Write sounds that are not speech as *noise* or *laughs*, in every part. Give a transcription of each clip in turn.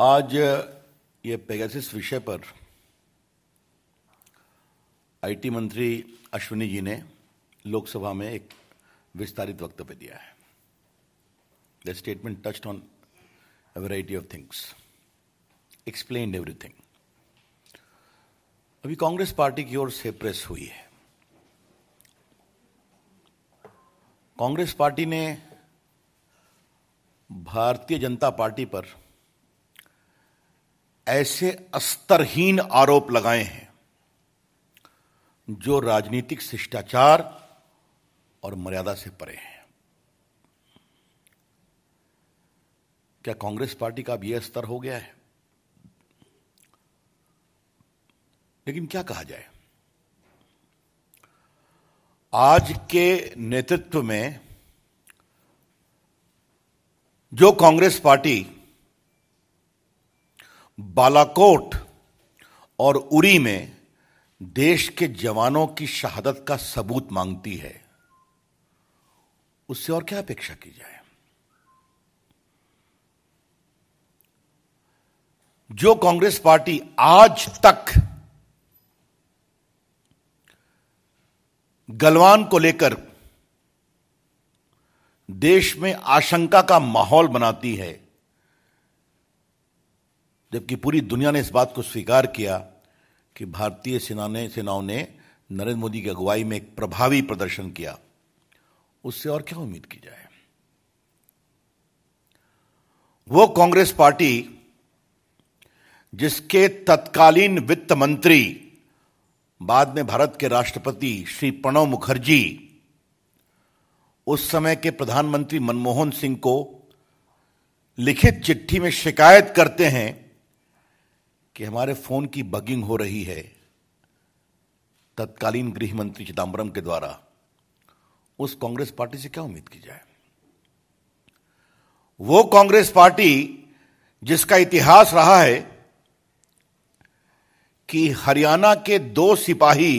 आज ये पेगासिस विषय पर आईटी मंत्री अश्विनी जी ने लोकसभा में एक विस्तारित वक्तव्य दिया है the statement touched on a variety of things explain everything अभी कांग्रेस पार्टी की ओर से प्रेस हुई है कांग्रेस पार्टी ने भारतीय जनता पार्टी पर ऐसे स्तरहीन आरोप लगाए हैं जो राजनीतिक शिष्टाचार और मर्यादा से परे हैं क्या कांग्रेस पार्टी का अब यह स्तर हो गया है लेकिन क्या कहा जाए आज के नेतृत्व में जो कांग्रेस पार्टी बालाकोट और उरी में देश के जवानों की शहादत का सबूत मांगती है उससे और क्या अपेक्षा की जाए जो कांग्रेस पार्टी आज तक गलवान को लेकर देश में आशंका का माहौल बनाती है जबकि पूरी दुनिया ने इस बात को स्वीकार किया कि भारतीय सेना ने सेनाओं ने नरेंद्र मोदी की अगुवाई में एक प्रभावी प्रदर्शन किया उससे और क्या उम्मीद की जाए वो कांग्रेस पार्टी जिसके तत्कालीन वित्त मंत्री बाद में भारत के राष्ट्रपति श्री प्रणब मुखर्जी उस समय के प्रधानमंत्री मनमोहन सिंह को लिखित चिट्ठी में शिकायत करते हैं कि हमारे फोन की बगिंग हो रही है तत्कालीन गृह मंत्री चिदम्बरम के द्वारा उस कांग्रेस पार्टी से क्या उम्मीद की जाए वो कांग्रेस पार्टी जिसका इतिहास रहा है कि हरियाणा के दो सिपाही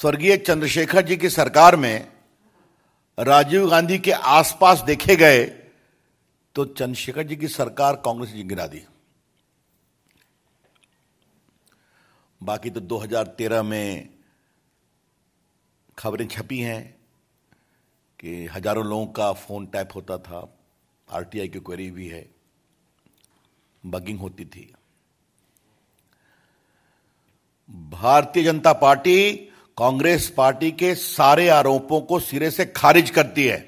स्वर्गीय चंद्रशेखर जी की सरकार में राजीव गांधी के आसपास देखे गए तो चंद्रशेखर जी की सरकार कांग्रेस जी गिरा दी बाकी तो 2013 में खबरें छपी हैं कि हजारों लोगों का फ़ोन टैप होता था आरटीआई की क्वेरी भी है बगिंग होती थी भारतीय जनता पार्टी कांग्रेस पार्टी के सारे आरोपों को सिरे से खारिज करती है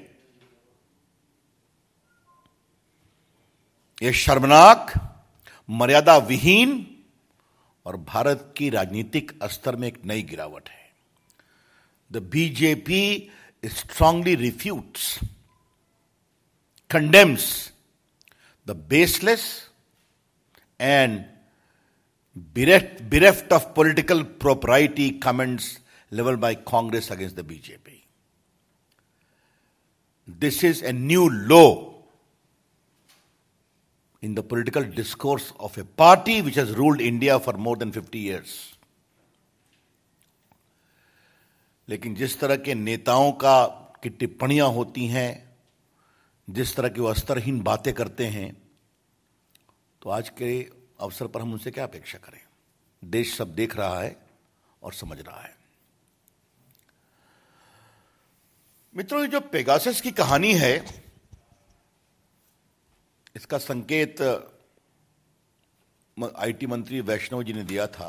ये शर्मनाक मर्यादा विहीन और भारत की राजनीतिक स्तर में एक नई गिरावट है the BJP strongly refutes condemns the baseless and bereft of political propriety comments level by Congress against the BJP this is a new low in the political discourse of a party which has ruled India for more than 50 years. लेकिन जिस तरह के नेताओं का की टिप्पणियां होती हैं जिस तरह की वो स्तरहीन बातें करते हैं तो आज के अवसर पर हम उनसे क्या अपेक्षा करें देश सब देख रहा है और समझ रहा है मित्रों ये जो पेगासस की कहानी है इसका संकेत आईटी मंत्री वैष्णव जी ने दिया था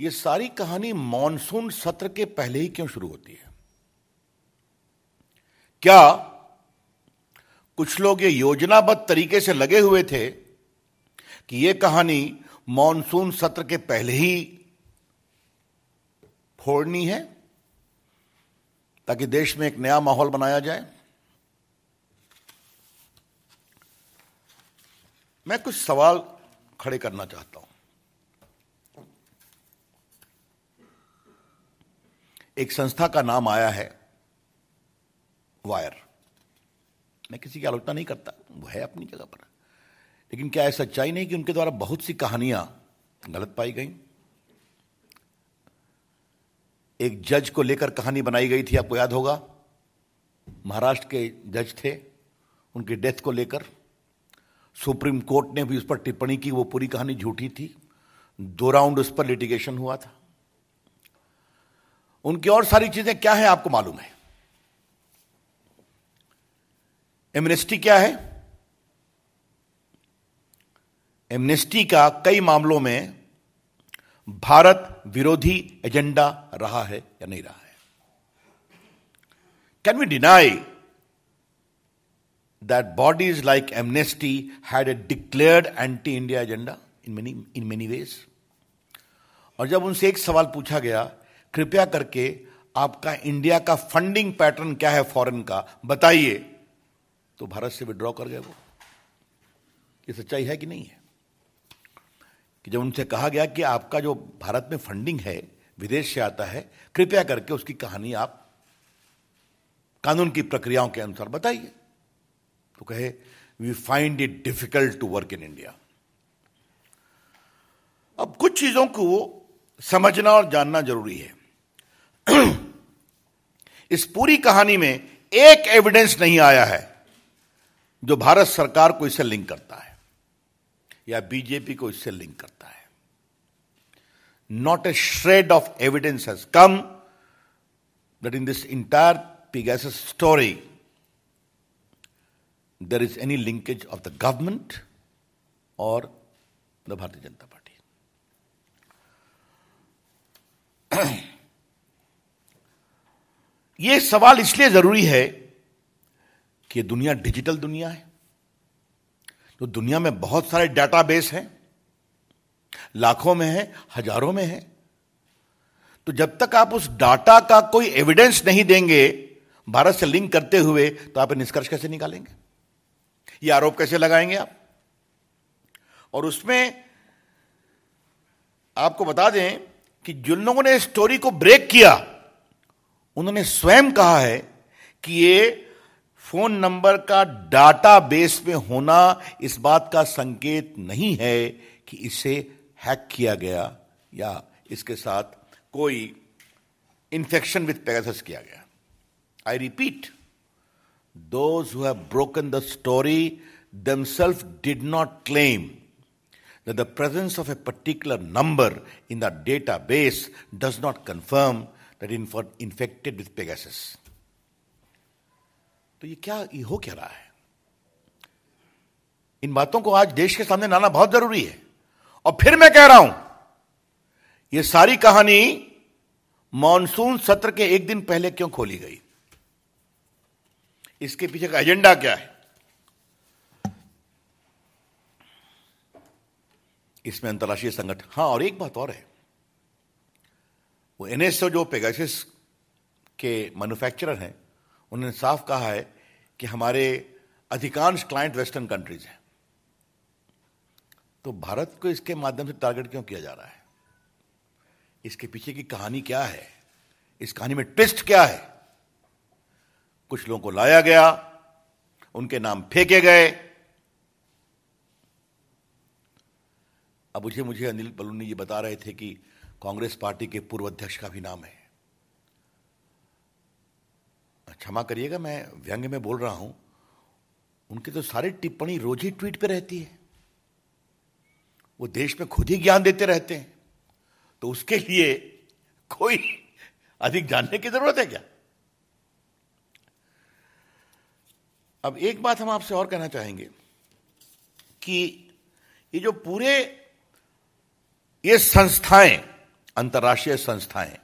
ये सारी कहानी मॉनसून सत्र के पहले ही क्यों शुरू होती है क्या कुछ लोग ये योजनाबद्ध तरीके से लगे हुए थे कि ये कहानी मॉनसून सत्र के पहले ही फोड़नी है ताकि देश में एक नया माहौल बनाया जाए मैं कुछ सवाल खड़े करना चाहता हूं एक संस्था का नाम आया है वायर मैं किसी की आलोचना नहीं करता वो है अपनी जगह पर लेकिन क्या ऐसा सच्चाई नहीं कि उनके द्वारा बहुत सी कहानियां गलत पाई गई एक जज को लेकर कहानी बनाई गई थी आपको याद होगा महाराष्ट्र के जज थे उनकी डेथ को लेकर सुप्रीम कोर्ट ने भी उस पर टिप्पणी की वो पूरी कहानी झूठी थी दो राउंड उस पर लिटिगेशन हुआ था उनकी और सारी चीजें क्या है आपको मालूम है एमनेस्टी क्या है एमनेस्टी का कई मामलों में भारत विरोधी एजेंडा रहा है या नहीं रहा है can we deny that bodies like Amnesty had a declared anti-India agenda in many in many ways. और जब उनसे एक सवाल पूछा गया कृपया करके आपका इंडिया का फंडिंग पैटर्न क्या है फॉरेन का बताइए तो भारत से विड्रॉ कर गए वो ये सच्चाई है कि नहीं है कि जब उनसे कहा गया कि आपका जो भारत में फंडिंग है विदेश से आता है कृपया करके उसकी कहानी आप कानून की प्रक्रियाओं के अनुसार बताइए तो कहे we find it difficult to work in India अब कुछ चीजों को समझना और जानना जरूरी है *clears throat* इस पूरी कहानी में एक एविडेंस नहीं आया है जो भारत सरकार को इससे लिंक करता है या बीजेपी को इससे लिंक करता है not a shred of evidence has come that in this entire Pegasus story there is any linkage of the government or the Bharatiya Janata Party. *clears throat* ये सवाल इसलिए जरूरी है कि दुनिया डिजिटल दुनिया है तो दुनिया में बहुत सारे डेटाबेस हैं लाखों में है हजारों में है तो जब तक आप उस डाटा का कोई एविडेंस नहीं देंगे भारत से लिंक करते हुए तो आप निष्कर्ष कैसे निकालेंगे ये आरोप कैसे लगाएंगे आप और उसमें आपको बता दें कि जिन लोगों ने स्टोरी को ब्रेक किया उन्होंने स्वयं कहा है कि ये फोन नंबर का डाटा बेस में होना इस बात का संकेत नहीं है कि इसे हैक किया गया या इसके साथ कोई इन्फेक्शन विथ पैगस किया गया I repeat those who have broken the story themselves did not claim that the presence of a particular number in the database does not confirm that inf- infected with Pegasus. तो ये क्या ये हो क्या रहा है इन बातों को आज देश के सामने लाना बहुत जरूरी है और फिर मैं कह रहा हूं ये सारी कहानी मानसून सत्र के एक दिन पहले क्यों खोली गई इसके पीछे का एजेंडा क्या है इसमें अंतर्राष्ट्रीय संगठन हां और एक बात और है वो एनएसओ जो पेगासिस के मैन्युफैक्चरर हैं उन्होंने साफ कहा है कि हमारे अधिकांश क्लाइंट वेस्टर्न कंट्रीज हैं तो भारत को इसके माध्यम से टारगेट क्यों किया जा रहा है इसके पीछे की कहानी क्या है इस कहानी में ट्विस्ट क्या है कुछ लोगों को लाया गया उनके नाम फेंके गए अब मुझे मुझे अनिल बलूनी जी बता रहे थे कि कांग्रेस पार्टी के पूर्व अध्यक्ष का भी नाम है क्षमा करिएगा मैं व्यंग में बोल रहा हूं उनकी तो सारी टिप्पणी रोज ही ट्वीट पे रहती है वो देश में खुद ही ज्ञान देते रहते हैं तो उसके लिए कोई अधिक जानने की जरूरत है क्या अब एक बात हम आपसे और कहना चाहेंगे कि ये जो पूरे ये संस्थाएं अंतर्राष्ट्रीय संस्थाएं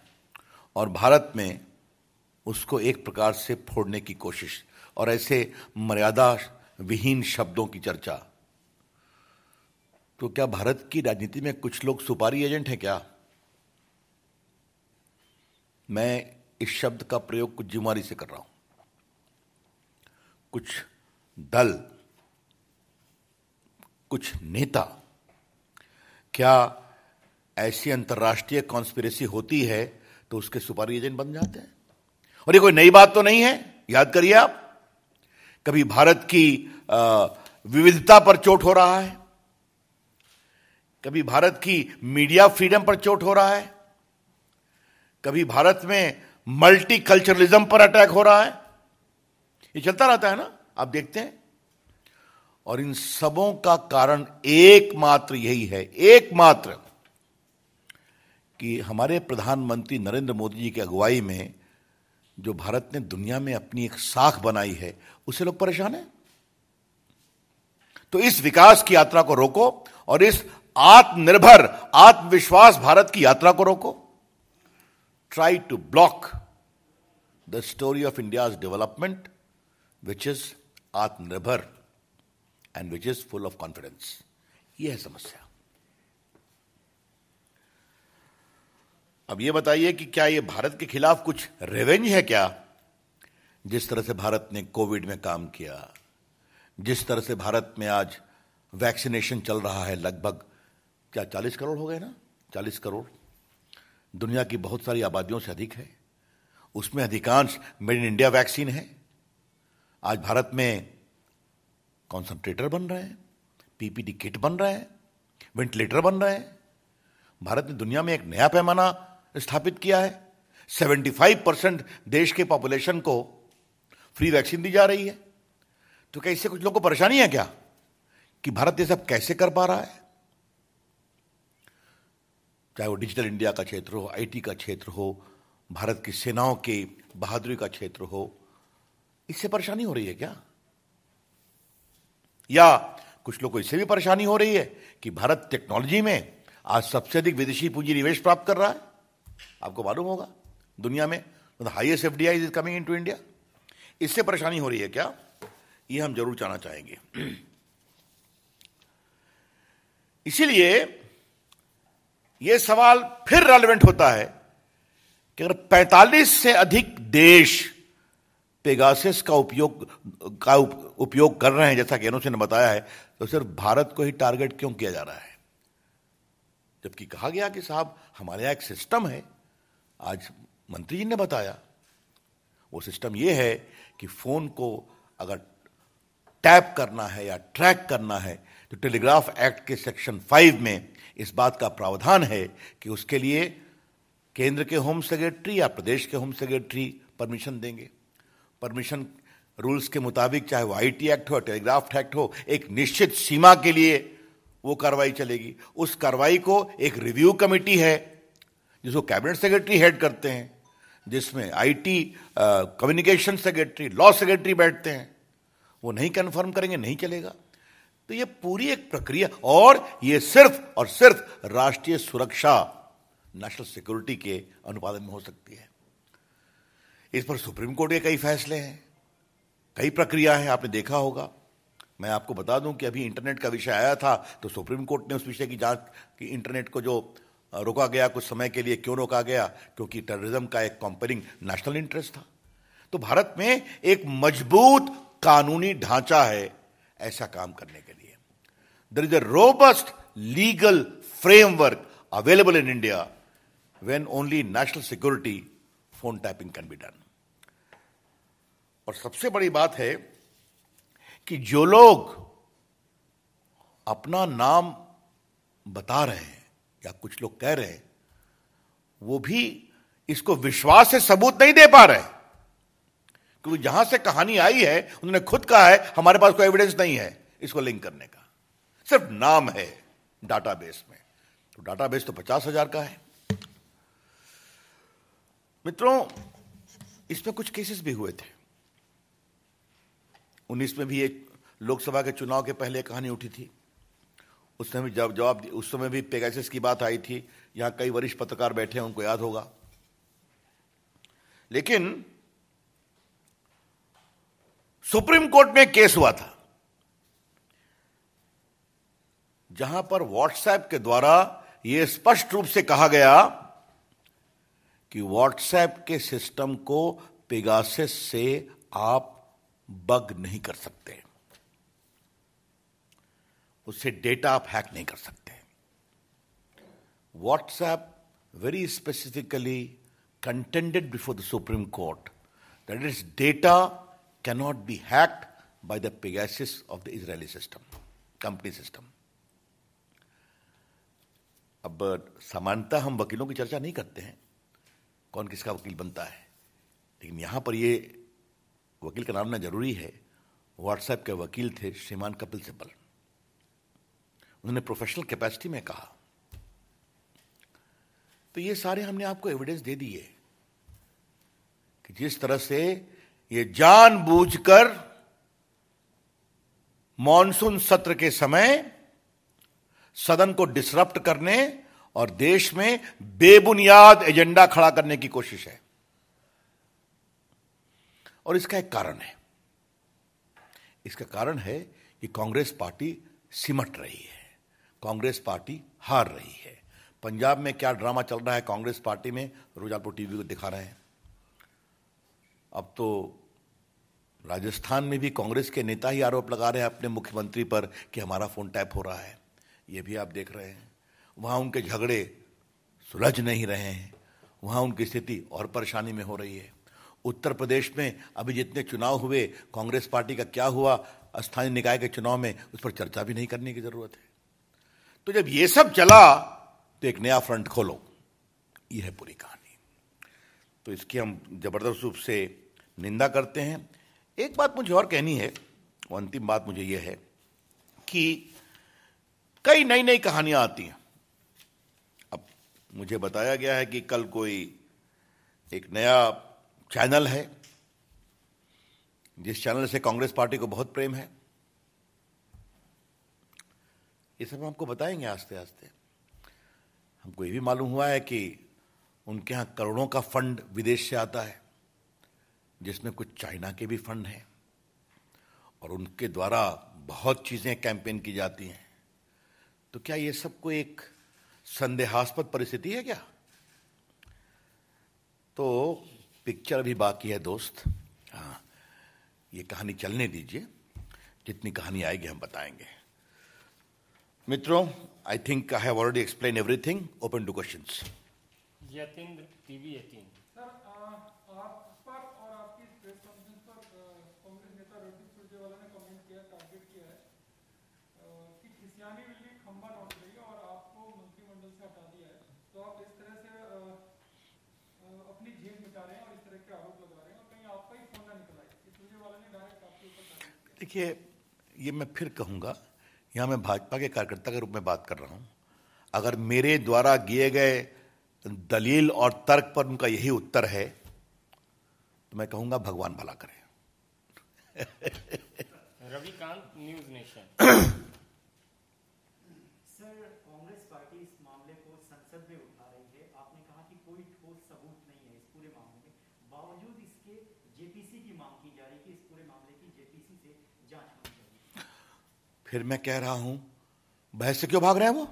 और भारत में उसको एक प्रकार से फोड़ने की कोशिश और ऐसे मर्यादा विहीन शब्दों की चर्चा तो क्या भारत की राजनीति में कुछ लोग सुपारी एजेंट हैं क्या मैं इस शब्द का प्रयोग कुछ जिम्मेवारी से कर रहा हूं कुछ दल कुछ नेता क्या ऐसी अंतर्राष्ट्रीय कॉन्स्पिरेसी होती है तो उसके सुपारी एजेंट बन जाते हैं और ये कोई नई बात तो नहीं है याद करिए आप कभी भारत की विविधता पर चोट हो रहा है कभी भारत की मीडिया फ्रीडम पर चोट हो रहा है कभी भारत में मल्टीकल्चरलिज्म पर अटैक हो रहा है ये चलता रहता है ना आप देखते हैं और इन सबों का कारण एकमात्र यही है एकमात्र कि हमारे प्रधानमंत्री नरेंद्र मोदी जी की अगुवाई में जो भारत ने दुनिया में अपनी एक साख बनाई है उसे लोग परेशान हैं तो इस विकास की यात्रा को रोको और इस आत्मनिर्भर आत्मविश्वास भारत की यात्रा को रोको try to block the story of India's development which is आत्मनिर्भर and which is full of confidence ये है समस्या अब ये बताइए कि क्या ये भारत के खिलाफ कुछ रेवेंज है क्या जिस तरह से भारत ने कोविड में काम किया जिस तरह से भारत में आज वैक्सीनेशन चल रहा है लगभग क्या चालीस करोड़ हो गए ना चालीस करोड़ दुनिया की बहुत सारी आबादियों से अधिक है उसमें अधिकांश मेड इन इंडिया वैक्सीन है आज भारत में कॉन्सनट्रेटर बन रहे हैं पीपीडी किट बन रहे हैं वेंटिलेटर बन रहे हैं भारत ने दुनिया में एक नया पैमाना स्थापित किया है 75 परसेंट देश के पॉपुलेशन को फ्री वैक्सीन दी जा रही है तो क्या इससे कुछ लोगों को परेशानी है क्या कि भारत ये सब कैसे कर पा रहा है चाहे वो डिजिटल इंडिया का क्षेत्र हो आईटी का क्षेत्र हो भारत की सेनाओं की बहादुरी का क्षेत्र हो इससे परेशानी हो रही है क्या या कुछ लोग को इससे भी परेशानी हो रही है कि भारत टेक्नोलॉजी में आज सबसे अधिक विदेशी पूंजी निवेश प्राप्त कर रहा है आपको मालूम होगा दुनिया में highest F D I is coming into India इससे परेशानी हो रही है क्या यह हम जरूर जाना चाहेंगे इसीलिए यह सवाल फिर रेलिवेंट होता है कि अगर 45 से अधिक देश पेगासिस का उपयोग का उपयोग कर रहे हैं जैसा कि एनओसी ने बताया है तो सिर्फ भारत को ही टारगेट क्यों किया जा रहा है जबकि कहा गया कि साहब हमारे यहाँ एक सिस्टम है आज मंत्री जी ने बताया वो सिस्टम ये है कि फ़ोन को अगर टैप करना है या ट्रैक करना है तो टेलीग्राफ एक्ट के सेक्शन फाइव में इस बात का प्रावधान है कि उसके लिए केंद्र के होम सेक्रेटरी या प्रदेश के होम सेक्रेटरी परमिशन देंगे परमिशन रूल्स के मुताबिक चाहे वो आईटी एक्ट हो टेलीग्राफ एक्ट हो एक निश्चित सीमा के लिए वो कार्रवाई चलेगी उस कार्रवाई को एक रिव्यू कमेटी है जिसको कैबिनेट सेक्रेटरी हेड करते हैं जिसमें IT communication secretary law secretary बैठते हैं वो नहीं कन्फर्म करेंगे नहीं चलेगा तो ये पूरी एक प्रक्रिया और ये सिर्फ और सिर्फ राष्ट्रीय सुरक्षा नेशनल सिक्योरिटी के अनुपादन में हो सकती है इस पर सुप्रीम कोर्ट के कई फैसले हैं कई प्रक्रिया है आपने देखा होगा मैं आपको बता दूं कि अभी इंटरनेट का विषय आया था तो सुप्रीम कोर्ट ने उस विषय की जांच की इंटरनेट को जो रोका गया कुछ समय के लिए क्यों रोका गया क्योंकि टेररिज्म का एक कॉम्पेरिंग नेशनल इंटरेस्ट था तो भारत में एक मजबूत कानूनी ढांचा है ऐसा काम करने के लिए there is a robust legal framework available in India when only national security phone tapping can be done और सबसे बड़ी बात है कि जो लोग अपना नाम बता रहे हैं या कुछ लोग कह रहे हैं वो भी इसको विश्वास से सबूत नहीं दे पा रहे क्योंकि जहां से कहानी आई है उन्होंने खुद कहा है हमारे पास कोई एविडेंस नहीं है इसको लिंक करने का सिर्फ नाम है डाटाबेस में तो डाटाबेस तो पचास हजार का है मित्रों इसमें कुछ केसेस भी हुए थे उन्नीस में भी एक लोकसभा के चुनाव के पहले कहानी उठी थी उस समय जब जवाब उस समय भी पेगासिस की बात आई थी यहां कई वरिष्ठ पत्रकार बैठे हैं उनको याद होगा लेकिन सुप्रीम कोर्ट में केस हुआ था जहां पर व्हाट्सएप के द्वारा यह स्पष्ट रूप से कहा गया कि व्हाट्सएप के सिस्टम को पेगासिस से आप बग नहीं कर सकते उससे डेटा आप हैक नहीं कर सकते WhatsApp very specifically contended before the supreme court that is data cannot be hacked by the Pegasus of the Israeli system company system अब समानता हम वकीलों की चर्चा नहीं करते हैं कौन किसका वकील बनता है लेकिन यहां पर ये वकील का नाम ना जरूरी है व्हाट्सएप के वकील थे श्रीमान कपिल सिब्बल उन्होंने प्रोफेशनल कैपेसिटी में कहा तो ये सारे हमने आपको एविडेंस दे दिए कि जिस तरह से ये जानबूझकर मॉनसून सत्र के समय सदन को डिसरप्ट करने और देश में बेबुनियाद एजेंडा खड़ा करने की कोशिश है और इसका एक कारण है इसका कारण है कि कांग्रेस पार्टी सिमट रही है कांग्रेस पार्टी हार रही है पंजाब में क्या ड्रामा चल रहा है कांग्रेस पार्टी में रोजापुर टीवी को दिखा रहे हैं अब तो राजस्थान में भी कांग्रेस के नेता ही आरोप लगा रहे हैं अपने मुख्यमंत्री पर कि हमारा फ़ोन टैप हो रहा है ये भी आप देख रहे हैं वहां उनके झगड़े सुलझ नहीं रहे हैं वहां उनकी स्थिति और परेशानी में हो रही है उत्तर प्रदेश में अभी जितने चुनाव हुए कांग्रेस पार्टी का क्या हुआ स्थानीय निकाय के चुनाव में उस पर चर्चा भी नहीं करने की जरूरत है तो जब ये सब चला तो एक नया फ्रंट खोलो यह है पूरी कहानी तो इसकी हम जबरदस्त रूप से निंदा करते हैं एक बात मुझे और कहनी है और अंतिम बात मुझे यह है कि कई नई नई कहानियां आती हैं अब मुझे बताया गया है कि कल कोई एक नया चैनल है जिस चैनल से कांग्रेस पार्टी को बहुत प्रेम है ये सब हमको बताएंगे आस्ते आस्ते हमको ये भी मालूम हुआ है कि उनके यहाँ करोड़ों का फंड विदेश से आता है जिसमें कुछ चाइना के भी फंड हैं और उनके द्वारा बहुत चीज़ें कैंपेन की जाती हैं तो क्या ये सब कोई एक संदेहास्पद परिस्थिति है क्या तो पिक्चर अभी बाकी है दोस्त हाँ ये कहानी चलने दीजिए जितनी कहानी आएगी हम बताएंगे मित्रों I think I have already explain everything open to question Yatindra TV Yatindra देखिए ये मैं फिर कहूँगा यहाँ मैं भाजपा के कार्यकर्ता के रूप में बात कर रहा हूँ अगर मेरे द्वारा किए गए दलील और तर्क पर उनका यही उत्तर है तो मैं कहूँगा भगवान भला करे रविकांत न्यूज नेशन *clears throat* फिर मैं कह रहा हूं बहस से क्यों भाग रहे हैं वो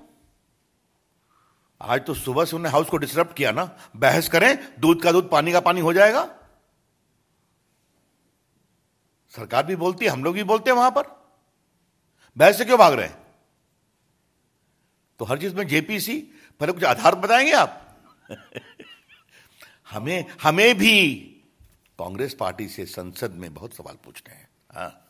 आज तो सुबह से उन्हें हाउस को डिस्टर्ब किया ना बहस करें दूध का दूध पानी का पानी हो जाएगा सरकार भी बोलती है हम लोग भी बोलते हैं वहां पर बहस से क्यों भाग रहे हैं तो हर चीज में जेपीसी पर कुछ आधार बताएंगे आप *laughs* हमें हमें भी कांग्रेस पार्टी से संसद में बहुत सवाल पूछते हैं हाँ